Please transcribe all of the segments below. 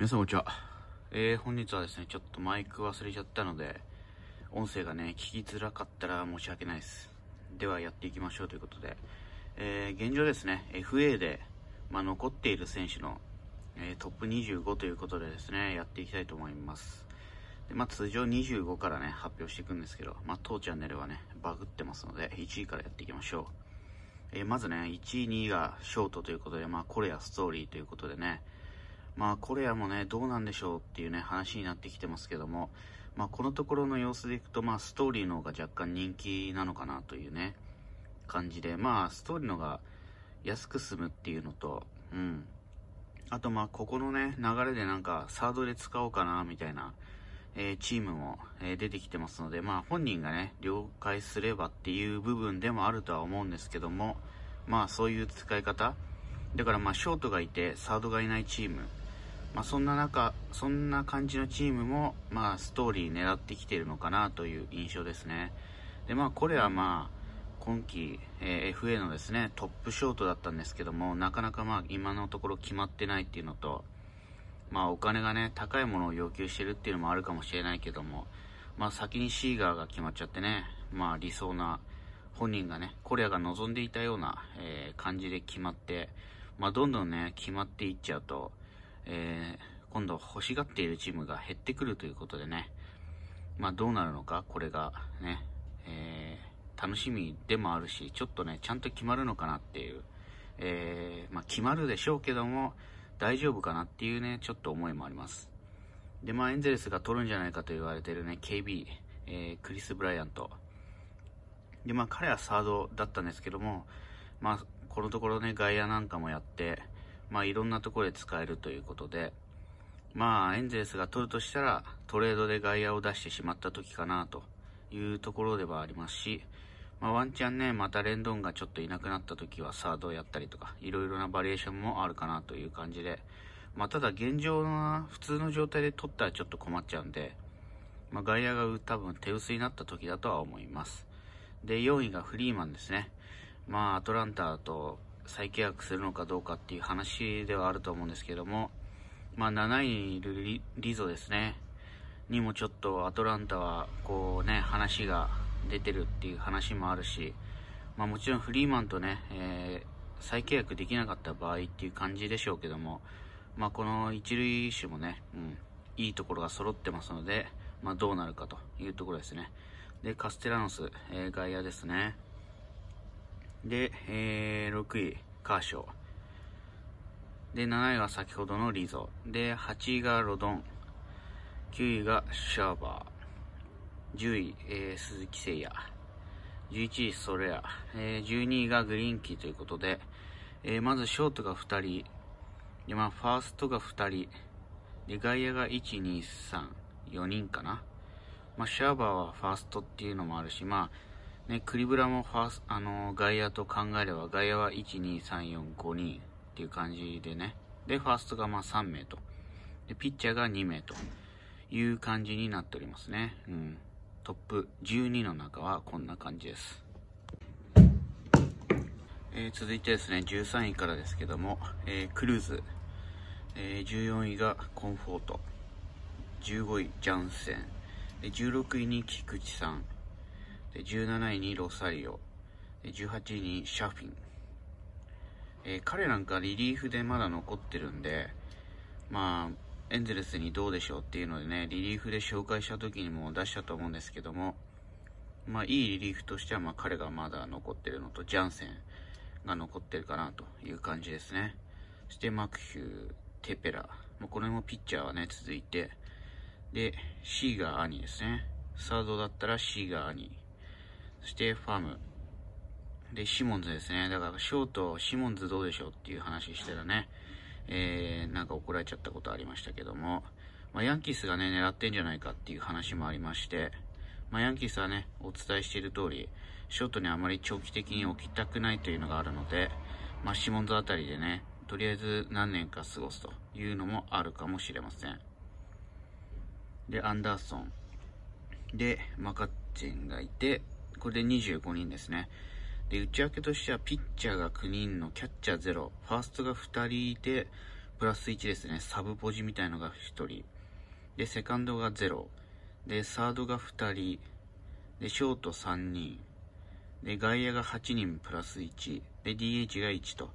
皆さんこんにちは。えー、本日はですね、ちょっとマイク忘れちゃったので、音声がね、聞きづらかったら申し訳ないです。ではやっていきましょうということで、えー、現状ですね、FA で、まあ、残っている選手の、えー、トップ25ということでですね、やっていきたいと思います。で、まあ、通常25からね、発表していくんですけど、まあ、当チャンネルはね、バグってますので、1位からやっていきましょう。えー、まずね、1位、2位がショートということで、まあ、コレアストーリーということでね、まあコレアもね、どうなんでしょうっていうね、話になってきてますけども、まあこのところの様子でいくと、まあストーリーの方が若干人気なのかなというね、感じで、まあストーリーのが安く済むっていうのと、うん。あとまあここのね、流れでなんかサードで使おうかなみたいな、えー、チームも、えー、出てきてますので、まあ本人がね、了解すればっていう部分でもあるとは思うんですけども、まあそういう使い方、だからまあショートがいてサードがいないチーム、まあ、そんな中そんな感じのチームも、まあ、ストーリー狙ってきているのかなという印象ですねで、まあ、これは、まあ、今季、えー、FA のですねトップショートだったんですけどもなかなか、まあ、今のところ決まってないっていうのと、まあ、お金がね高いものを要求してるっていうのもあるかもしれないけども、まあ、先にシーガーが決まっちゃってね、まあ、理想な本人がねコれアが望んでいたような、えー、感じで決まって、まあ、どんどんね決まっていっちゃうとえー、今度欲しがっているチームが減ってくるということでね、まあどうなるのか、これがね、えー、楽しみでもあるし、ちょっとね、ちゃんと決まるのかなっていう、えー、まあ決まるでしょうけども、大丈夫かなっていうね、ちょっと思いもあります。で、まあエンゼルスが取るんじゃないかと言われてるね、KB、えー、クリス・ブライアント。で、まあ彼はサードだったんですけども、まあこのところね、外野なんかもやって、まあ、いろんなところで使えるということで、まあ、エンゼルスが取るとしたら、トレードで外野を出してしまった時かなというところではありますし、まあ、ワンチャンね、またレンドンがちょっといなくなった時はサードをやったりとか、いろいろなバリエーションもあるかなという感じで、まあ、ただ現状の普通の状態で取ったらちょっと困っちゃうんで、まあ、外野が多分手薄になった時だとは思います。で、4位がフリーマンですね。まあ、アトランタと再契約するのかどうかっていう話ではあると思うんですけども、まあ、7位にいるリリゾですね、にもちょっとアトランタはこうね、話が出てるっていう話もあるし、まあ、もちろんフリーマンとね、えー、再契約できなかった場合っていう感じでしょうけども、まあ、この一塁手もね、うん、いいところが揃ってますので、まあ、どうなるかというところですね。で、カステラノス、えー、外野ですね。で、えー、6位、カーショー。で、7位が先ほどのリゾ。で、8位がロドン。9位がシャーバー。10位、えー、鈴木誠也。11位、ソレア。えー、12位がグリーンキーということで、えー、まずショートが2人。で、まあ、ファーストが2人。で、外野が1、2、3、4人かな。まあ、シャーバーはファーストっていうのもあるし、まあ、ね、クリブラもファースあの外野と考えれば、外野は1、2、3、4、5人っていう感じでね。で、ファーストがまあ3名と。で、ピッチャーが2名という感じになっておりますね。うん。トップ12の中はこんな感じです。えー、続いてですね、13位からですけども、えー、クルーズ。えー、14位がコンフォート。15位、ジャンセン。16位に菊池さん。17位にロサリオ、18位にシャフィン。え彼なんかリリーフでまだ残ってるんで、まあ、エンゼルスにどうでしょうっていうのでね、リリーフで紹介した時にも出したと思うんですけども、まあ、いいリリーフとしては、まあ、彼がまだ残ってるのと、ジャンセンが残ってるかなという感じですね。そして、マクヒュー、テペラ。もうこれもピッチャーはね、続いて。で、シーガー兄ですね。サードだったらシーガー兄。ステファーム。で、シモンズですね。だから、ショート、シモンズどうでしょうっていう話したらね、えー、なんか怒られちゃったことありましたけども、まあ、ヤンキースがね、狙ってんじゃないかっていう話もありまして、まあ、ヤンキースはね、お伝えしている通り、ショートにあまり長期的に置きたくないというのがあるので、まあ、シモンズあたりでね、とりあえず何年か過ごすというのもあるかもしれません。で、アンダーソン。で、マカッチンがいて、これで25人ですね。で、内訳としては、ピッチャーが9人のキャッチャー0、ファーストが2人いて、プラス1ですね、サブポジみたいのが1人。で、セカンドが0。で、サードが2人。で、ショート3人。で、外野が8人プラス1。で、DH が1と。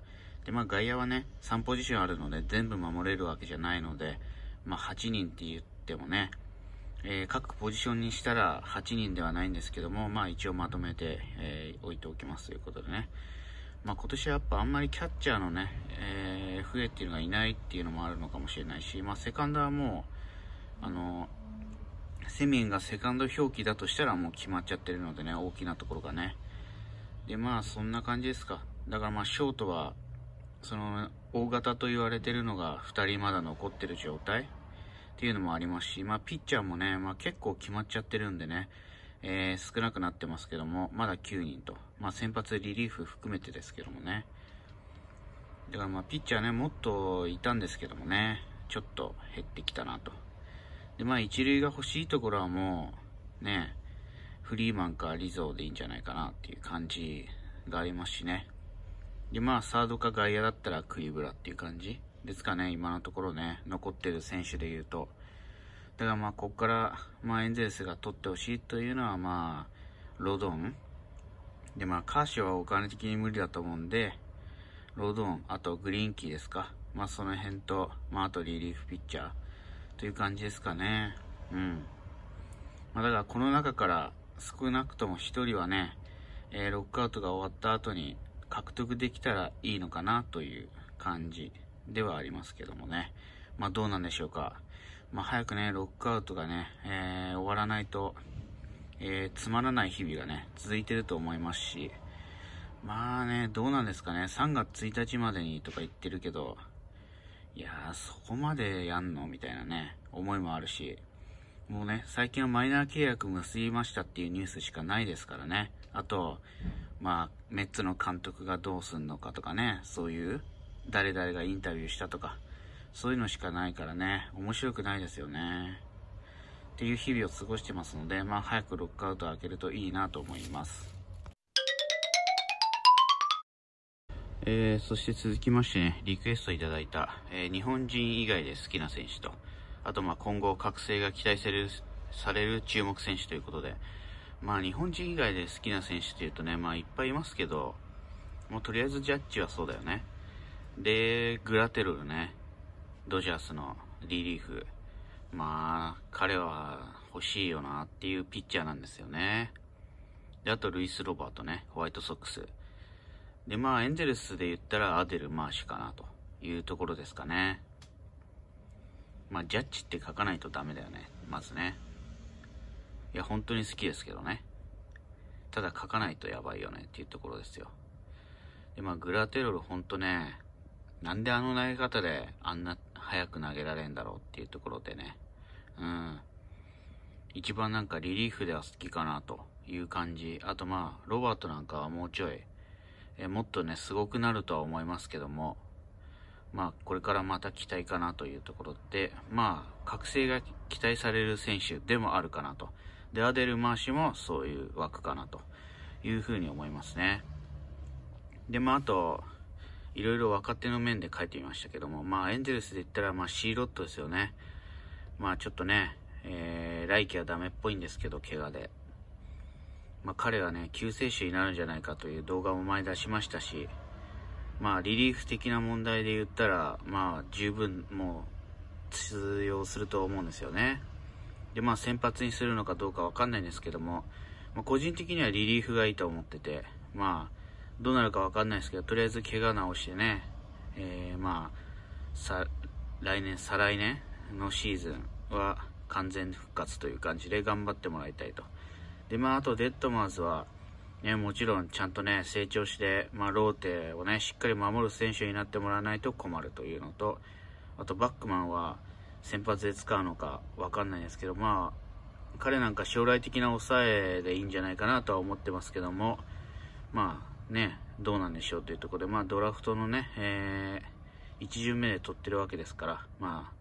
で、まあ外野はね、3ポジションあるので、全部守れるわけじゃないので、まあ8人って言ってもね、えー、各ポジションにしたら8人ではないんですけども、まあ一応まとめて、えー、置いておきますということでね。まあ今年はやっぱあんまりキャッチャーのね、えー、増えっていうのがいないっていうのもあるのかもしれないし、まあセカンドはもう、あの、セミンがセカンド表記だとしたらもう決まっちゃってるのでね、大きなところがね。で、まあそんな感じですか。だからまあショートは、その、大型と言われてるのが2人まだ残ってる状態。っていうのもありますし、まあ、ピッチャーもね、まあ、結構決まっちゃってるんでね、えー、少なくなってますけども、まだ9人と、まあ、先発リリーフ含めてですけどもね、だからまあピッチャーね、もっといたんですけどもね、ちょっと減ってきたなと。で、まあ一塁が欲しいところはもう、ね、フリーマンかリゾーでいいんじゃないかなっていう感じがありますしね。で、まあサードか外野だったらクリブラっていう感じ。ですかね、今のところね、残ってる選手で言うと。だからまあ、ここから、まあ、エンゼルスが取ってほしいというのは、まあ、ロドン。で、まあ、カーシはお金的に無理だと思うんで、ロドン、あとグリーンキーですか。まあ、その辺と、まあ、あとリリーフピッチャーという感じですかね。うん。まあ、だからこの中から少なくとも1人はね、えー、ロックアウトが終わった後に獲得できたらいいのかなという感じではありますけどもね。まあ、どうなんでしょうか。まあ、早くね、ロックアウトがね、えー、終わらないと、えー、つまらない日々がね、続いてると思いますし、まあね、どうなんですかね、3月1日までにとか言ってるけど、いやー、そこまでやんのみたいなね、思いもあるし、もうね、最近はマイナー契約結びましたっていうニュースしかないですからね。あと、まあ、メッツの監督がどうすんのかとかね、そういう、誰々がインタビューしたとか、そういうのしかないからね、面白くないですよね。っていう日々を過ごしてますので、まあ早くロックアウト開けるといいなと思います。えー、そして続きましてね、リクエストいただいた、えー、日本人以外で好きな選手と、あとまあ今後覚醒が期待される、される注目選手ということで、まあ日本人以外で好きな選手というとね、まあいっぱいいますけど、もうとりあえずジャッジはそうだよね。で、グラテルね、ドジャースのリリーフ。まあ、彼は欲しいよなっていうピッチャーなんですよね。で、あと、ルイス・ロバートね、ホワイトソックス。で、まあ、エンゼルスで言ったら、アデル・マーシュかなというところですかね。まあ、ジャッジって書かないとダメだよね、まずね。いや、本当に好きですけどね。ただ書かないとやばいよねっていうところですよ。で、まあ、グラテロルほんとね、なんであの投げ方であんな早く投げられんだろうっていうところでね、うん。一番なんかリリーフでは好きかなという感じ。あとまあ、ロバートなんかはもうちょい、えもっとね、すごくなるとは思いますけども、まあ、これからまた期待かなというところで、まあ、覚醒が期待される選手でもあるかなと。で、アデル・マーシュもそういう枠かなというふうに思いますね。で、まあ、あと、いろいろ若手の面で書いてみましたけども、まあエンゼルスで言ったら、まあシーロットですよね。まあちょっとね、えー、来季はダメっぽいんですけど、怪我で。まあ彼はね、救世主になるんじゃないかという動画も前出しましたし、まあリリーフ的な問題で言ったら、まあ十分もう通用すると思うんですよね。で、まあ先発にするのかどうかわかんないんですけども、まあ、個人的にはリリーフがいいと思ってて、まあどうなるかわかんないですけど、とりあえず怪我直してね、えー、まあ、来年、再来年のシーズンは完全復活という感じで頑張ってもらいたいと。で、まあ、あとデッドマーズは、ね、もちろんちゃんとね、成長して、まあ、ローテをね、しっかり守る選手になってもらわないと困るというのと、あとバックマンは先発で使うのかわかんないですけど、まあ、彼なんか将来的な抑えでいいんじゃないかなとは思ってますけども、まあ、ね、どうなんでしょうというところで、まあ、ドラフトのね、えー、1巡目で取ってるわけですから、まあ、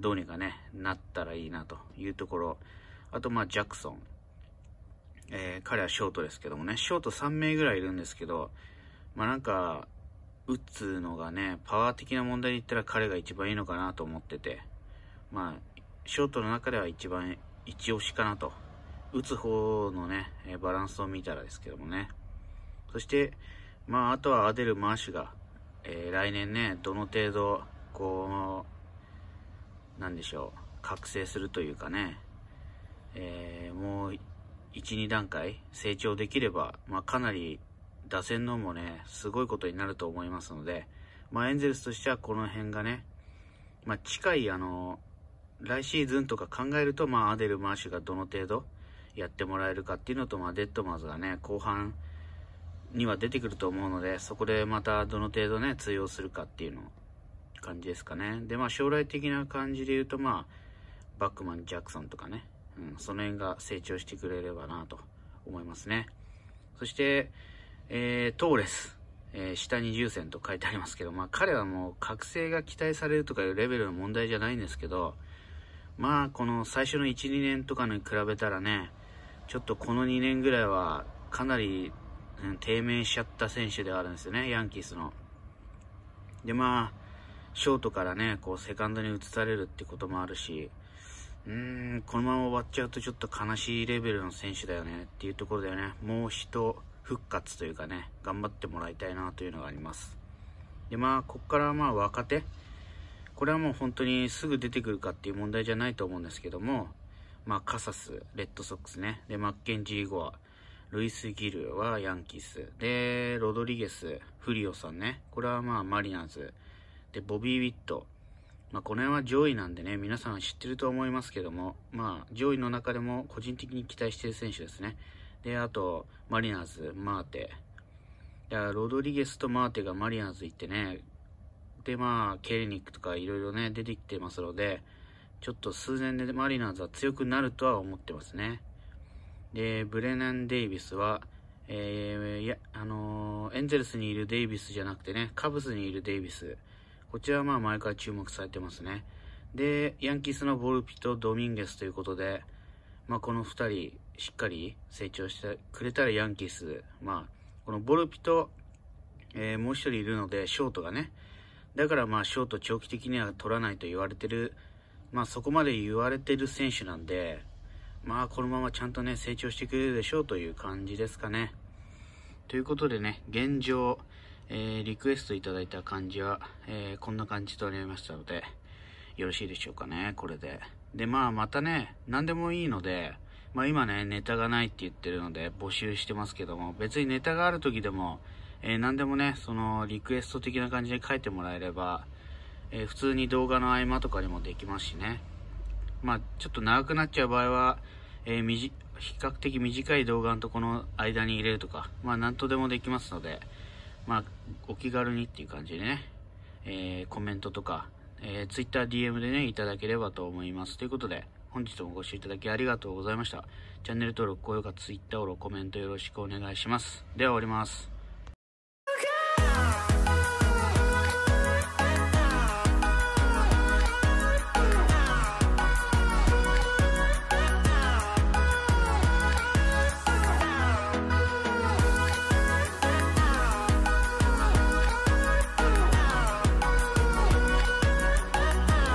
どうにかね、なったらいいなというところ。あと、まあ、ジャクソン。えー、彼はショートですけどもね、ショート3名ぐらいいるんですけど、まあなんか、打つのがね、パワー的な問題で言ったら彼が一番いいのかなと思ってて、まあ、ショートの中では一番一押しかなと。打つ方のね、バランスを見たらですけどもね。そして、まあ、あとはアデル・マーシュが、えー、来年ね、どの程度、こう、なんでしょう、覚醒するというかね、えー、もう、1、2段階成長できれば、まあ、かなり打線のもね、すごいことになると思いますので、まあ、エンゼルスとしてはこの辺がね、まあ、近い、あの、来シーズンとか考えると、まあ、アデル・マーシュがどの程度やってもらえるかっていうのと、まあ、デッドマーズがね、後半、には出てくると思うので、そこでまたどの程度ね、通用するかっていうの感じですかね。で、まあ将来的な感じで言うと、まあ、バックマン・ジャクソンとかね、うん、その辺が成長してくれればなと思いますね。そして、えー、トーレス。えー、下に重戦と書いてありますけど、まあ彼はもう覚醒が期待されるとかいうレベルの問題じゃないんですけど、まあこの最初の1、2年とかに比べたらね、ちょっとこの2年ぐらいはかなり低迷しちゃった選手ではあるんですよね、ヤンキースの。で、まあ、ショートからね、こう、セカンドに移されるってこともあるし、うーん、このまま終わっちゃうとちょっと悲しいレベルの選手だよねっていうところだよね。もう一復活というかね、頑張ってもらいたいなというのがあります。で、まあ、ここからまあ、若手。これはもう本当にすぐ出てくるかっていう問題じゃないと思うんですけども、まあ、カサス、レッドソックスね、で、マッケンジー・ゴア、ルイス・ギルはヤンキース。で、ロドリゲス、フリオさんね。これはまあマリナーズ。で、ボビー・ウィット。まあこの辺は上位なんでね、皆さん知ってると思いますけども、まあ上位の中でも個人的に期待してる選手ですね。で、あと、マリナーズ、マーテ。いや、ロドリゲスとマーテがマリナーズ行ってね、で、まあ、ケリニックとかいろいろね、出てきてますので、ちょっと数年でマリナーズは強くなるとは思ってますね。で、ブレナン・デイビスは、えー、いや、あのー、エンゼルスにいるデイビスじゃなくてね、カブスにいるデイビス。こちらはまあ前から注目されてますね。で、ヤンキースのボルピとドミンゲスということで、まあこの二人、しっかり成長してくれたらヤンキース、まあ、このボルピと、えー、もう一人いるので、ショートがね、だからまあショート長期的には取らないと言われてる、まあそこまで言われてる選手なんで、まあこのままちゃんとね、成長してくれるでしょうという感じですかね。ということでね、現状、えー、リクエストいただいた感じは、えー、こんな感じとなりましたので、よろしいでしょうかね、これで。で、まあまたね、何でもいいので、まあ今ね、ネタがないって言ってるので募集してますけども、別にネタがある時でも、えー、何でもね、そのリクエスト的な感じで書いてもらえれば、えー、普通に動画の合間とかにもできますしね。まあ、ちょっと長くなっちゃう場合は、えー、比較的短い動画のとこの間に入れるとか、まあ、何とでもできますので、まあ、お気軽にっていう感じでね、えー、コメントとか、えー、Twitter、DM でね、いただければと思います。ということで、本日もご視聴いただきありがとうございました。チャンネル登録、高評価、Twitter フォロー、コメントよろしくお願いします。では終わります。